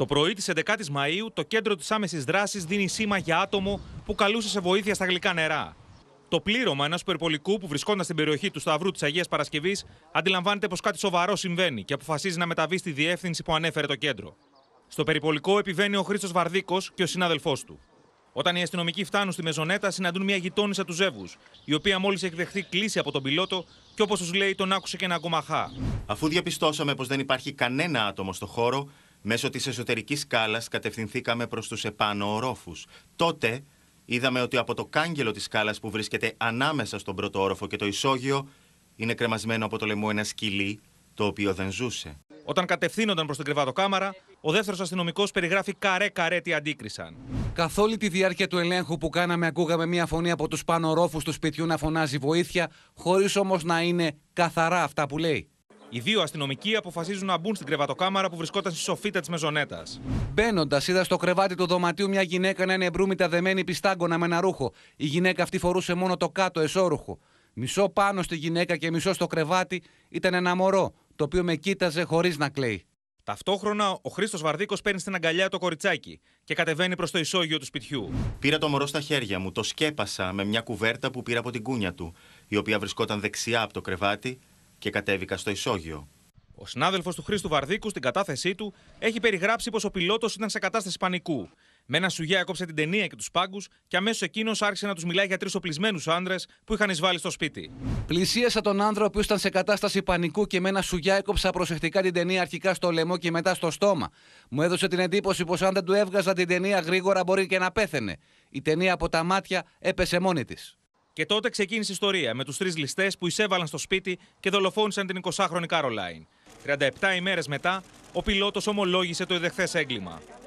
Το πρωί της 11η Μαου, το κέντρο της άμεσης δράσης δίνει σήμα για άτομο που καλούσε σε βοήθεια στα γλυκά νερά. Το πλήρωμα ενός περιπολικού που βρισκόταν στην περιοχή του Σταυρού της Αγίας Παρασκευής αντιλαμβάνεται πως κάτι σοβαρό συμβαίνει και αποφασίζει να μεταβεί στη διεύθυνση που ανέφερε το κέντρο. Στο περιπολικό επιβαίνει ο Χρήστος Βαρδίκος και ο συνάδελφός του. Όταν οι αστυνομικοί φτάνουν στη μεζονέτα, συναντούν μια γειτόνισσα του Ζεύγους, η οποία μόλις έχει δεχθεί κλίση από τον πιλότο και όπως τους λέει, τον άκουσε και ένα κομμαχά. Αφού διαπιστώσαμε πως δεν υπάρχει κανένα άτομο στο χώρο, Μέσω της εσωτερικής σκάλας κατευθυνθήκαμε προς τους επάνω ορόφους. Τότε είδαμε ότι από το κάγκελο της σκάλας που βρίσκεται ανάμεσα στον πρώτο όροφο και το ισόγειο είναι κρεμασμένο από το λαιμό ένα σκυλί το οποίο δεν ζούσε. Όταν κατευθύνονταν προς την κρεβατοκάμαρα, ο δεύτερος αστυνομικός περιγράφει καρέ-καρέ τι αντίκρισαν. Καθ' όλη τη διάρκεια του ελέγχου που κάναμε, ακούγαμε μία φωνή από τους πάνω ρόφου του σπιτιού να φωνάζει βοήθεια, χωρίς όμως να είναι καθαρά αυτά που λέει. Οι δύο αστυνομικοί αποφασίζουν να μπουν στην κρεβατοκάμαρα που βρισκόταν στη σοφίτα της μεζονέτας. Μπαίνοντας, είδα στο κρεβάτι του δωματίου μια γυναίκα να είναι εμπρούμητα δεμένη πιστάγκωνα με ένα ρούχο. Η γυναίκα αυτή φορούσε μόνο το κάτω εσώρουχο. Μισό πάνω στη γυναίκα και μισό στο κρεβάτι ήταν ένα μωρό, το οποίο με κοίταζε χωρίς να κλαίει. Ταυτόχρονα, ο Χρήστος Βαρδίκος παίρνει στην αγκαλιά το κοριτσάκι και κατεβαίνει προς το ισόγειο του σπιτιού. Πήρα το μωρό στα χέρια μου, το σκέπασα με μια κουβέρτα που πήρα από την κούνια του, η οποία βρισκόταν δεξιά από το κρεβάτι και κατέβηκα στο ισόγειο. Ο συνάδελφος του Χρήστου Βαρδίκου στην κατάθεσή του έχει περιγράψει πως ο πιλότος ήταν σε κατάσταση πανικού. Με ένα σουγιά έκοψε την ταινία και τους πάγκους και αμέσως εκείνος άρχισε να τους μιλάει για τρεις οπλισμένους άντρε που είχαν εισβάλει στο σπίτι. Πλησίασα τον άνδρα που ήταν σε κατάσταση πανικού και με ένα σουγιά έκοψα προσεκτικά την ταινία αρχικά στο λαιμό και μετά στο στόμα. Μου έδωσε την εντύπωση πως αν δεν του έβγαζα την ταινία γρήγορα μπορεί και να πέθαινε. Η ταινία από τα μάτια έπεσε μόνη της. Και τότε ξεκίνησε η ιστορία με τους τρεις ληστές που εισέβαλαν στο σπίτι και δολοφόνησαν την 20χρονη Κάρολάιν. 37 ημέρες μετά, ο πιλότος ομολόγησε το εδεχθέ έγκλημα.